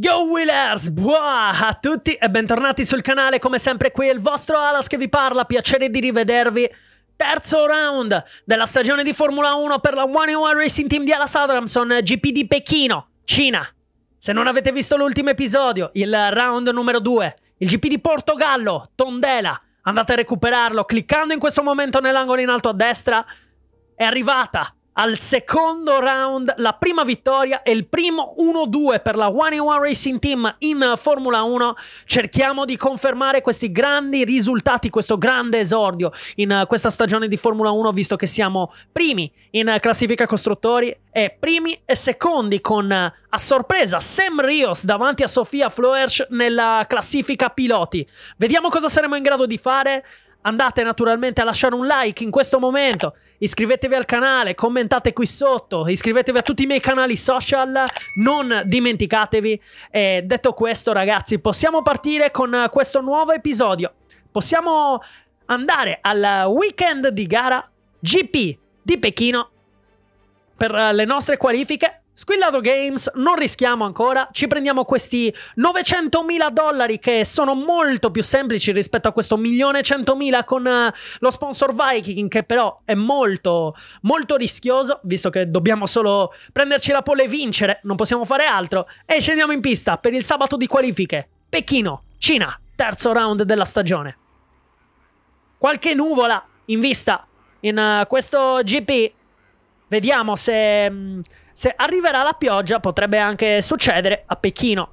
Yo Willers, buah a tutti e bentornati sul canale, come sempre qui è il vostro Alas che vi parla, piacere di rivedervi. Terzo round della stagione di Formula 1 per la One One Racing Team di Alas Adamson, GP di Pechino, Cina. Se non avete visto l'ultimo episodio, il round numero 2, il GP di Portogallo, Tondela, andate a recuperarlo cliccando in questo momento nell'angolo in alto a destra, è arrivata al secondo round la prima vittoria e il primo 1-2 per la One in One Racing Team in Formula 1. Cerchiamo di confermare questi grandi risultati, questo grande esordio in eh, questa stagione di Formula 1, visto che siamo primi in eh, classifica costruttori e primi e secondi con eh, a sorpresa Sam Rios davanti a Sofia Floersch nella classifica piloti. Vediamo cosa saremo in grado di fare. Andate naturalmente a lasciare un like in questo momento iscrivetevi al canale, commentate qui sotto, iscrivetevi a tutti i miei canali social, non dimenticatevi. E detto questo ragazzi, possiamo partire con questo nuovo episodio. Possiamo andare al weekend di gara GP di Pechino per le nostre qualifiche Squillato Games, non rischiamo ancora, ci prendiamo questi 900.000 dollari che sono molto più semplici rispetto a questo 1.100.000 con uh, lo sponsor Viking che però è molto molto rischioso visto che dobbiamo solo prenderci la pole e vincere, non possiamo fare altro e scendiamo in pista per il sabato di qualifiche. Pechino, Cina, terzo round della stagione. Qualche nuvola in vista in uh, questo GP. Vediamo se... Mh, mm, se arriverà la pioggia potrebbe anche succedere a Pechino.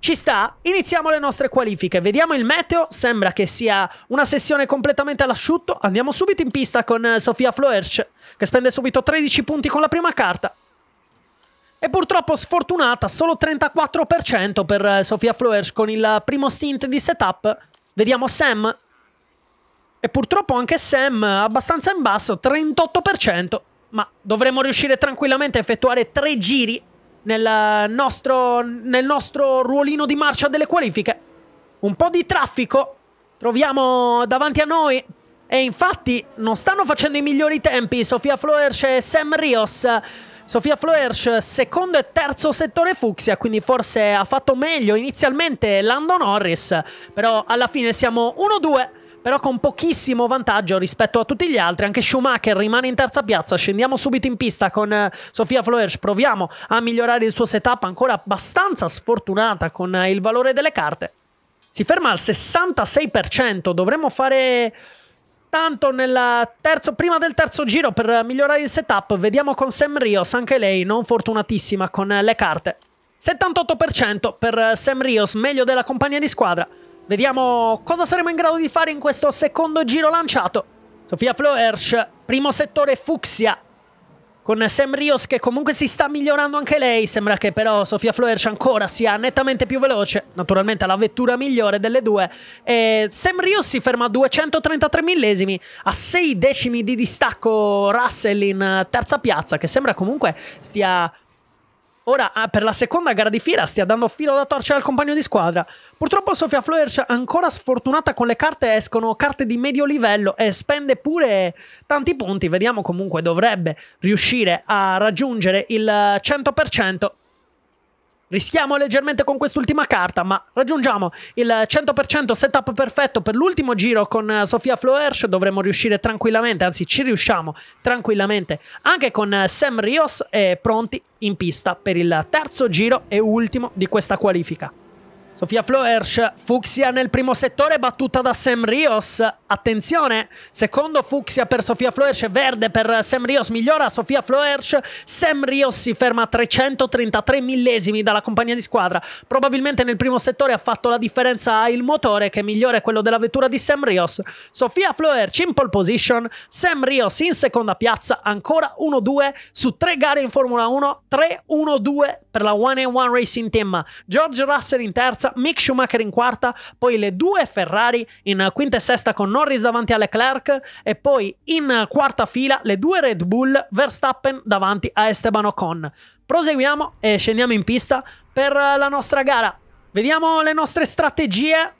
Ci sta, iniziamo le nostre qualifiche, vediamo il meteo, sembra che sia una sessione completamente all'asciutto, andiamo subito in pista con eh, Sofia Floersch che spende subito 13 punti con la prima carta. E purtroppo sfortunata, solo 34% per eh, Sofia Floersch con il primo stint di setup. Vediamo Sam. E purtroppo anche Sam abbastanza in basso, 38% ma dovremmo riuscire tranquillamente a effettuare tre giri nel nostro, nel nostro ruolino di marcia delle qualifiche. Un po' di traffico troviamo davanti a noi e infatti non stanno facendo i migliori tempi Sofia Floersch e Sam Rios. Sofia Floersch, secondo e terzo settore fucsia, quindi forse ha fatto meglio inizialmente Lando Norris, però alla fine siamo 1-2 però con pochissimo vantaggio rispetto a tutti gli altri. Anche Schumacher rimane in terza piazza. Scendiamo subito in pista con eh, Sofia Floersch. Proviamo a migliorare il suo setup, ancora abbastanza sfortunata con eh, il valore delle carte. Si ferma al 66%. Dovremmo fare tanto terzo, prima del terzo giro per migliorare il setup. Vediamo con Sam Rios, anche lei non fortunatissima con eh, le carte. 78% per Sam Rios, meglio della compagnia di squadra. Vediamo cosa saremo in grado di fare in questo secondo giro lanciato. Sofia Floersch, primo settore fucsia. Con Sam Rios che comunque si sta migliorando anche lei, sembra che però Sofia Floersch ancora sia nettamente più veloce, naturalmente la vettura migliore delle due. E Sam Rios si ferma a 233 millesimi, a 6 decimi di distacco Russell in terza piazza, che sembra comunque stia Ora ah, per la seconda gara di fila stia dando filo da torcere al compagno di squadra. Purtroppo Sofia Flores ancora sfortunata con le carte, escono carte di medio livello e spende pure tanti punti. Vediamo comunque dovrebbe riuscire a raggiungere il 100% Rischiamo leggermente con quest'ultima carta, ma raggiungiamo il 100% setup perfetto per l'ultimo giro con eh, Sofia Floersch. Dovremmo riuscire tranquillamente, anzi ci riusciamo tranquillamente, anche con eh, Sam Rios e eh, pronti in pista per il terzo giro e ultimo di questa qualifica. Sofia Floersch, Fuxia nel primo settore, battuta da Sam Rios. Attenzione, secondo Fuxia per Sofia Floersch, verde per Sam Rios, migliora Sofia Floersch. Sam Rios si ferma a 333 millesimi dalla compagnia di squadra. Probabilmente nel primo settore ha fatto la differenza il motore, che è migliore quello della vettura di Sam Rios. Sofia Floersch in pole position, Sam Rios in seconda piazza, ancora 1-2 su tre gare in Formula 1, 3-1-2 per la 1 and One Racing Team, George Russell in terza, Mick Schumacher in quarta, poi le due Ferrari in quinta e sesta con Norris davanti a Leclerc e poi in quarta fila le due Red Bull, Verstappen davanti a Esteban Ocon. Proseguiamo e scendiamo in pista per la nostra gara. Vediamo le nostre strategie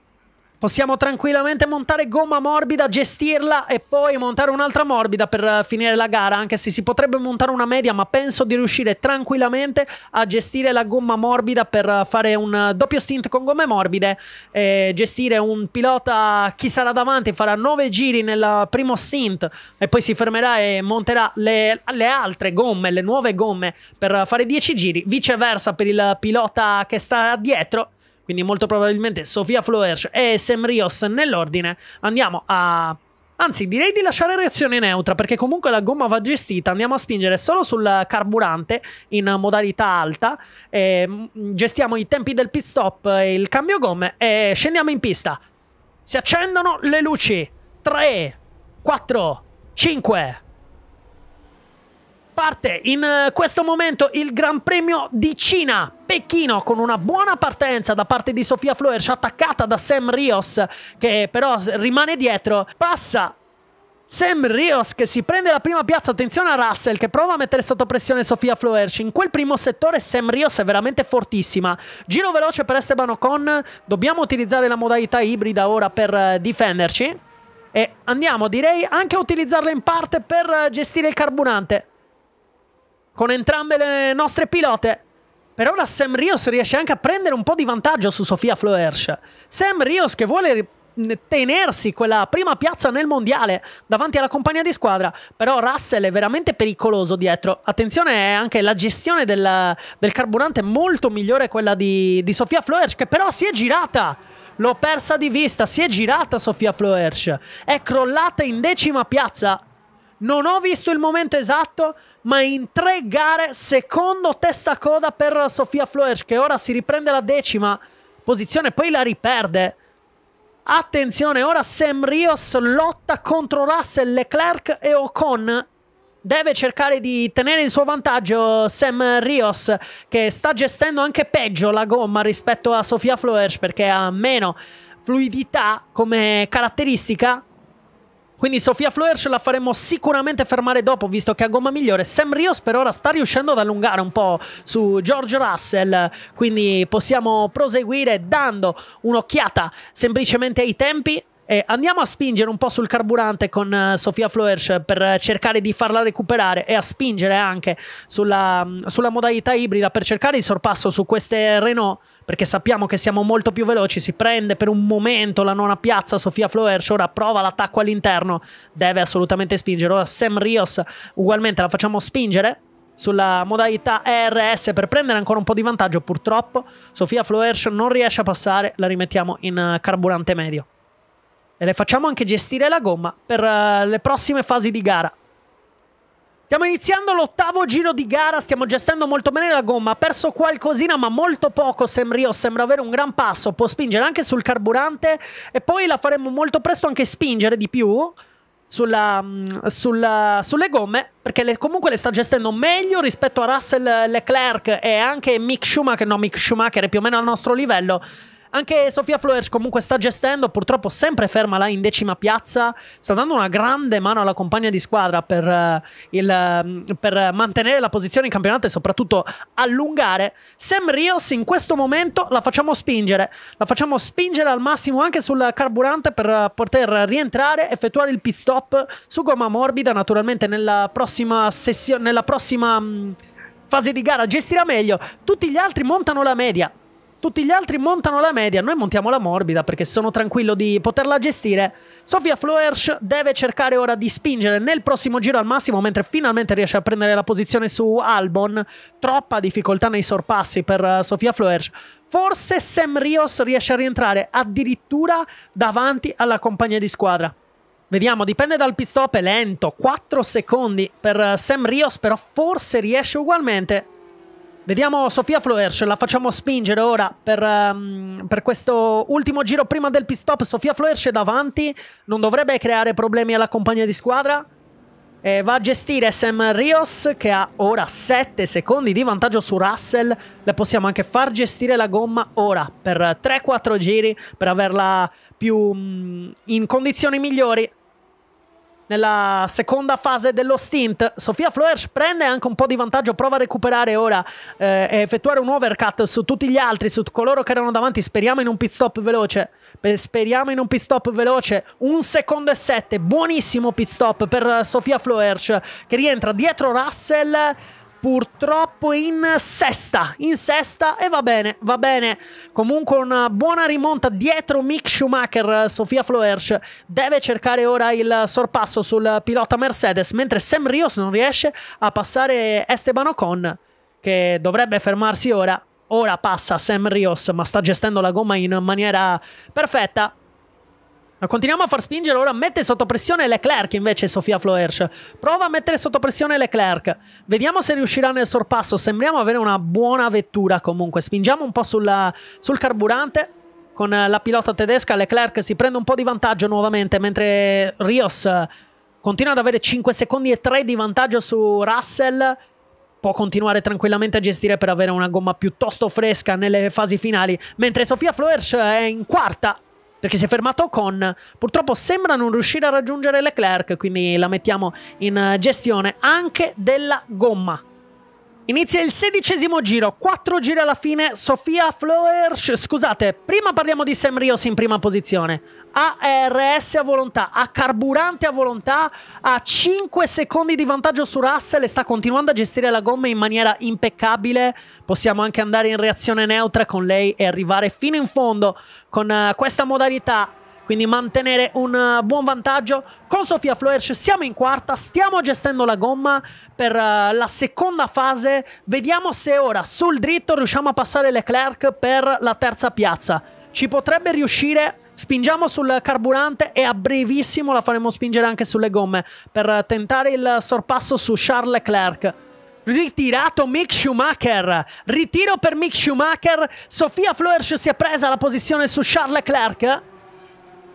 Possiamo tranquillamente montare gomma morbida, gestirla e poi montare un'altra morbida per eh, finire la gara, anche se si potrebbe montare una media, ma penso di riuscire tranquillamente a gestire la gomma morbida per eh, fare un eh, doppio stint con gomme morbide, eh, gestire un pilota chi sarà davanti, farà 9 giri nel primo stint e poi si fermerà e monterà le, le altre gomme, le nuove gomme per fare 10 giri, viceversa per il pilota che sta dietro quindi molto probabilmente Sofia Floersch e Sam Rios nell'ordine, andiamo a... Anzi, direi di lasciare reazione neutra, perché comunque la gomma va gestita. Andiamo a spingere solo sul carburante in modalità alta. Mm, gestiamo i tempi del pit stop e il cambio gomme e scendiamo in pista. Si accendono le luci. 3, 4, 5. Parte in eh, questo momento il Gran Premio di Cina. Pechino con una buona partenza da parte di Sofia Floersch attaccata da Sam Rios che però rimane dietro, passa Sam Rios che si prende la prima piazza, attenzione a Russell che prova a mettere sotto pressione Sofia Floersch, in quel primo settore Sam Rios è veramente fortissima, giro veloce per Esteban Ocon, dobbiamo utilizzare la modalità ibrida ora per eh, difenderci e andiamo direi anche a utilizzarla in parte per eh, gestire il carburante con entrambe le nostre pilote per ora Sam Rios riesce anche a prendere un po' di vantaggio su Sofia Floersch. Sam Rios che vuole tenersi quella prima piazza nel mondiale davanti alla compagnia di squadra. Però Russell è veramente pericoloso dietro. Attenzione anche la gestione del, del carburante molto migliore quella di, di Sofia Floersch che però si è girata. L'ho persa di vista, si è girata Sofia Floersch. È crollata in decima piazza non ho visto il momento esatto, ma in tre gare, secondo testa coda per Sofia Floers, che ora si riprende la decima posizione, poi la riperde. Attenzione, ora Sam Rios lotta contro Russell, Leclerc e Ocon. Deve cercare di tenere il suo vantaggio Sam Rios, che sta gestendo anche peggio la gomma rispetto a Sofia Floers, perché ha meno fluidità come caratteristica quindi Sofia Fleur ce la faremo sicuramente fermare dopo, visto che ha gomma migliore. Sam Rios per ora sta riuscendo ad allungare un po' su George Russell, quindi possiamo proseguire dando un'occhiata semplicemente ai tempi. E andiamo a spingere un po' sul carburante con eh, Sofia Floersch per cercare di farla recuperare e a spingere anche sulla, mm, sulla modalità ibrida per cercare il sorpasso su queste Renault perché sappiamo che siamo molto più veloci, si prende per un momento la nona piazza Sofia Floersch, ora prova l'attacco all'interno, deve assolutamente spingere, ora Sam Rios ugualmente la facciamo spingere sulla modalità ERS per prendere ancora un po' di vantaggio, purtroppo Sofia Floersch non riesce a passare, la rimettiamo in eh, carburante medio. E le facciamo anche gestire la gomma per eh, le prossime fasi di gara. Stiamo iniziando l'ottavo giro di gara, stiamo gestendo molto bene la gomma, ha perso qualcosina ma molto poco Semrio, sembra avere un gran passo, può spingere anche sul carburante e poi la faremo molto presto anche spingere di più sulla, mm, sulla, sulle gomme perché le, comunque le sta gestendo meglio rispetto a Russell Leclerc e anche Mick Schumacher, no Mick Schumacher è più o meno al nostro livello anche Sofia Flores comunque sta gestendo, purtroppo sempre ferma là in decima piazza, sta dando una grande mano alla compagna di squadra per, uh, il, uh, per mantenere la posizione in campionato e soprattutto allungare. Sam Rios in questo momento la facciamo spingere, la facciamo spingere al massimo anche sul carburante per uh, poter rientrare, effettuare il pit stop su gomma morbida naturalmente nella prossima sessione, nella prossima... Mh, mm, fase di gara gestirà meglio. Tutti gli altri montano la media. Tutti gli altri montano la media, noi montiamo la morbida perché sono tranquillo di poterla gestire. Sofia Floersch deve cercare ora di spingere nel prossimo giro al massimo mentre finalmente riesce a prendere la posizione su Albon. Troppa difficoltà nei sorpassi per eh, Sofia Floersch. Forse Sam Rios riesce a rientrare addirittura davanti alla compagnia di squadra. Vediamo, dipende dal pit stop, è lento, 4 secondi per eh, Sam Rios, però forse riesce ugualmente Vediamo Sofia Floersch, la facciamo spingere ora per, um, per, questo ultimo giro prima del pit stop. Sofia Floersch è davanti, non dovrebbe creare problemi alla compagnia di squadra. E va a gestire Sam Rios che ha ora 7 secondi di vantaggio su Russell. Le possiamo anche far gestire la gomma ora per 3-4 giri per averla più um, in condizioni migliori nella seconda fase dello stint. Sofia Floers prende anche un po' di vantaggio, prova a recuperare ora eh, e effettuare un overcut su tutti gli altri, su coloro che erano davanti. Speriamo in un pit stop veloce. Speriamo in un pit stop veloce. Un secondo e sette, buonissimo pit stop per eh, Sofia Floers che rientra dietro Russell purtroppo in sesta, in sesta e va bene, va bene. Comunque una buona rimonta dietro Mick Schumacher, Sofia Floersch deve cercare ora il sorpasso sul pilota Mercedes, mentre Sam Rios non riesce a passare Esteban Ocon che dovrebbe fermarsi ora. Ora passa Sam Rios, ma sta gestendo la gomma in maniera perfetta. Ma continuiamo a far spingere, ora mette sotto pressione Leclerc invece Sofia Floersch. Prova a mettere sotto pressione Leclerc. Vediamo se riuscirà nel sorpasso, sembriamo avere una buona vettura comunque. Spingiamo un po' sulla, sul carburante con la pilota tedesca. Leclerc si prende un po' di vantaggio nuovamente, mentre Rios continua ad avere 5 secondi e 3 di vantaggio su Russell può continuare tranquillamente a gestire per avere una gomma piuttosto fresca nelle fasi finali, mentre Sofia Floersch è in quarta perché si è fermato con. Purtroppo sembra non riuscire a raggiungere Leclerc, quindi la mettiamo in eh, gestione anche della gomma. Inizia il sedicesimo giro, quattro giri alla fine, Sofia Floersch, scusate, prima parliamo di Sam Rios in prima posizione, ARS a volontà, a carburante a volontà, a 5 secondi di vantaggio su Russell e sta continuando a gestire la gomma in maniera impeccabile, possiamo anche andare in reazione neutra con lei e arrivare fino in fondo con eh, questa modalità quindi mantenere un eh, buon vantaggio. Con Sofia Floersch siamo in quarta, stiamo gestendo la gomma per eh, la seconda fase, vediamo se ora sul dritto riusciamo a passare Leclerc per la terza piazza. Ci potrebbe riuscire, spingiamo sul carburante e a brevissimo la faremo spingere anche sulle gomme per tentare il sorpasso su Charles Leclerc ritirato Mick Schumacher. Ritiro per Mick Schumacher. Sofia Floersch si è presa la posizione su Charles Leclerc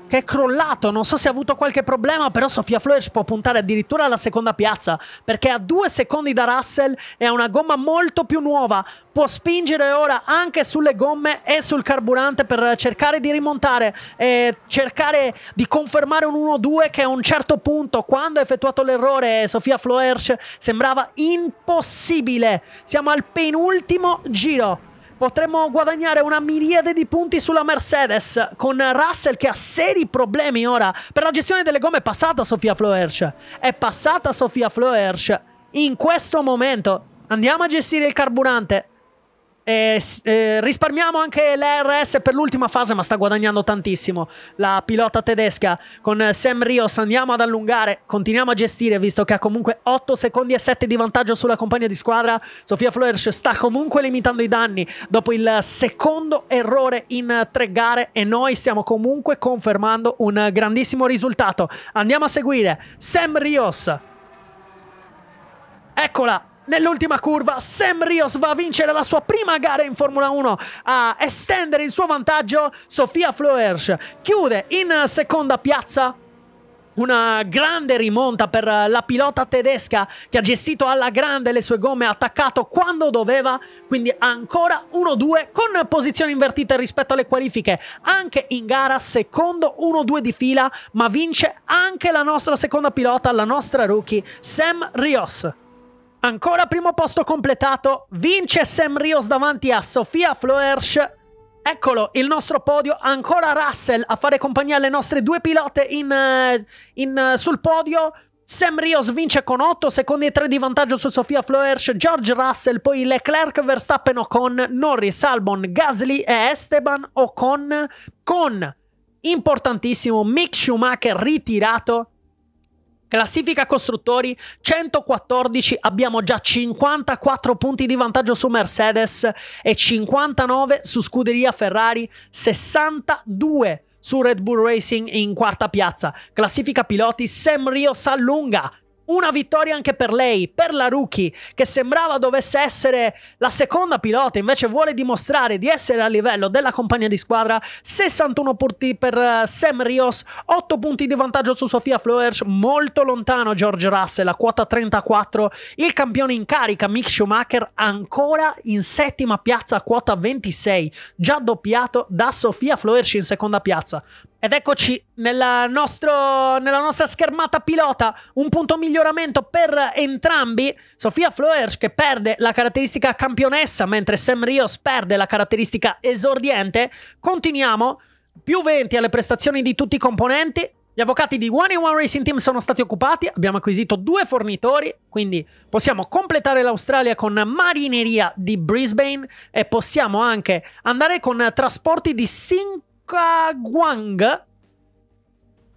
che è crollato. Non so se ha avuto qualche problema, però Sofia Flores può puntare addirittura alla seconda piazza perché ha due secondi da Russell e ha una gomma molto più nuova. Può spingere ora anche sulle gomme e sul carburante per cercare di rimontare e cercare di confermare un 1-2 che a un certo punto, quando ha effettuato l'errore, Sofia Flores sembrava impossibile. Siamo al penultimo giro potremmo guadagnare una miriade di punti sulla Mercedes con Russell che ha seri problemi ora. Per la gestione delle gomme è passata Sofia Floersch. È passata Sofia Floersch. In questo momento andiamo a gestire il carburante. Eh, eh, risparmiamo anche l'RS per l'ultima fase, ma sta guadagnando tantissimo la pilota tedesca con Sam Rios. Andiamo ad allungare, continuiamo a gestire, visto che ha comunque 8 secondi e 7 di vantaggio sulla compagnia di squadra. Sofia Flores sta comunque limitando i danni dopo il secondo errore in tre gare e noi stiamo comunque confermando un grandissimo risultato. Andiamo a seguire Sam Rios. Eccola, nell'ultima curva Sam Rios va a vincere la sua prima gara in Formula 1 a estendere il suo vantaggio. Sofia Floersch chiude in seconda piazza una grande rimonta per la pilota tedesca che ha gestito alla grande le sue gomme, ha attaccato quando doveva, quindi ancora 1-2 con posizioni invertite rispetto alle qualifiche, anche in gara secondo 1-2 di fila, ma vince anche la nostra seconda pilota, la nostra rookie Sam Rios. Ancora primo posto completato, vince Sam Rios davanti a Sofia Floersch. Eccolo il nostro podio, ancora Russell a fare compagnia alle nostre due pilote in, eh, in, eh, sul podio. Sam Rios vince con 8 secondi e 3 di vantaggio su Sofia Floersch, George Russell, poi Leclerc, Verstappen, Ocon, Norris, Albon, Gasly e Esteban Ocon con importantissimo Mick Schumacher ritirato Classifica costruttori 114, abbiamo già 54 punti di vantaggio su Mercedes e 59 su Scuderia Ferrari, 62 su Red Bull Racing in quarta piazza. Classifica piloti Sam Rio s'allunga una vittoria anche per lei, per la rookie, che sembrava dovesse essere la seconda pilota, invece vuole dimostrare di essere a livello della compagnia di squadra. 61 punti per eh, Sam Rios, 8 punti di vantaggio su Sofia Flowers, molto lontano George Russell a quota 34. Il campione in carica Mick Schumacher ancora in settima piazza a quota 26, già doppiato da Sofia Flowers in seconda piazza. Ed eccoci nella, nostro, nella, nostra schermata pilota, un punto miglioramento per entrambi. Sofia Floers che perde la caratteristica campionessa, mentre Sam Rios perde la caratteristica esordiente. Continuiamo, più 20 alle prestazioni di tutti i componenti. Gli avvocati di One in One Racing Team sono stati occupati, abbiamo acquisito due fornitori, quindi possiamo completare l'Australia con marineria di Brisbane e possiamo anche andare con trasporti di Singapore Guang.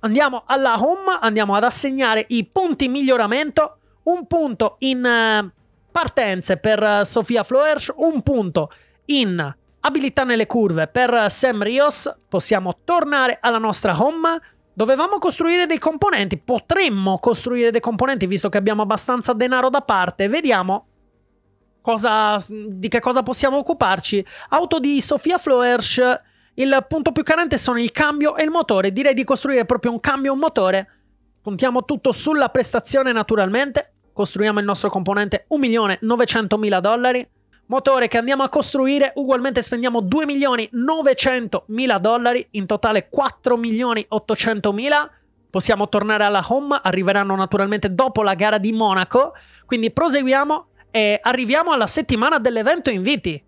Andiamo alla home, andiamo ad assegnare i punti miglioramento, un punto in eh, partenze per eh, Sofia Floersch, un punto in abilità nelle curve per eh, Sam Rios. Possiamo tornare alla nostra home. Dovevamo costruire dei componenti, potremmo costruire dei componenti visto che abbiamo abbastanza denaro da parte. Vediamo cosa, di che cosa possiamo occuparci. Auto di Sofia Floersch il punto più carente sono il cambio e il motore. Direi di costruire proprio un cambio e un motore. Puntiamo tutto sulla prestazione naturalmente. Costruiamo il nostro componente 1.900.000 dollari. Motore che andiamo a costruire, ugualmente spendiamo 2.900.000 dollari, in totale 4.800.000. Possiamo tornare alla home, arriveranno naturalmente dopo la gara di Monaco. Quindi proseguiamo e arriviamo alla settimana dell'evento inviti.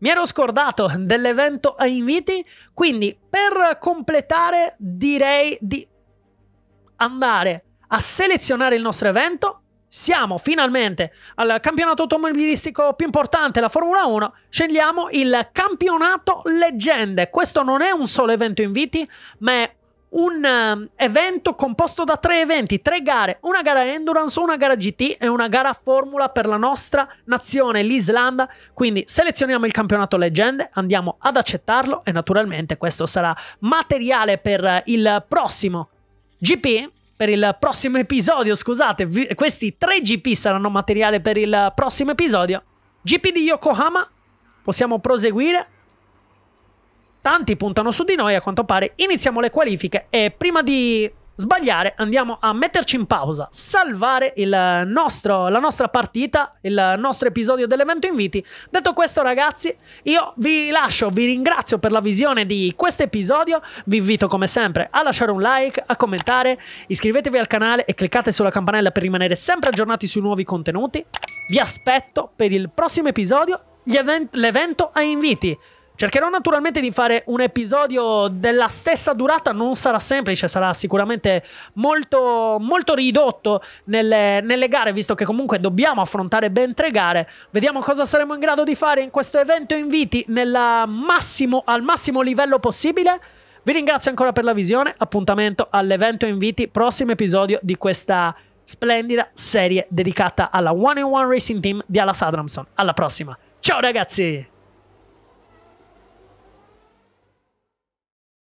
Mi ero scordato dell'evento a inviti, quindi per completare direi di andare a selezionare il nostro evento. Siamo finalmente al campionato automobilistico più importante, la Formula 1. Scegliamo il campionato leggende. Questo non è un solo evento inviti, ma è un ehm, evento composto da tre eventi, tre gare, una gara endurance, una gara GT e una gara formula per la nostra nazione, l'Islanda. Quindi selezioniamo il campionato leggende, andiamo ad accettarlo e naturalmente questo sarà materiale per eh, il prossimo GP. Per il prossimo episodio, scusate, questi tre GP saranno materiale per il prossimo episodio. GP di Yokohama, possiamo proseguire Tanti puntano su di noi, a quanto pare iniziamo le qualifiche e prima di sbagliare andiamo a metterci in pausa, salvare nostro, la nostra partita, il nostro episodio dell'evento inviti. Detto questo ragazzi, io vi lascio, vi ringrazio per la visione di questo episodio, vi invito come sempre a lasciare un like, a commentare, iscrivetevi al canale e cliccate sulla campanella per rimanere sempre aggiornati sui nuovi contenuti. Vi aspetto per il prossimo episodio, l'evento a inviti. Cercherò naturalmente di fare un episodio della stessa durata, non sarà semplice, sarà sicuramente molto, molto ridotto nelle, nelle, gare, visto che comunque dobbiamo affrontare ben tre gare. Vediamo cosa saremo in grado di fare in questo evento inviti massimo, al massimo livello possibile. Vi ringrazio ancora per la visione, appuntamento all'evento inviti, prossimo episodio di questa splendida serie dedicata alla 1 in 1 Racing Team di Ala Sadramson. Alla prossima, ciao ragazzi!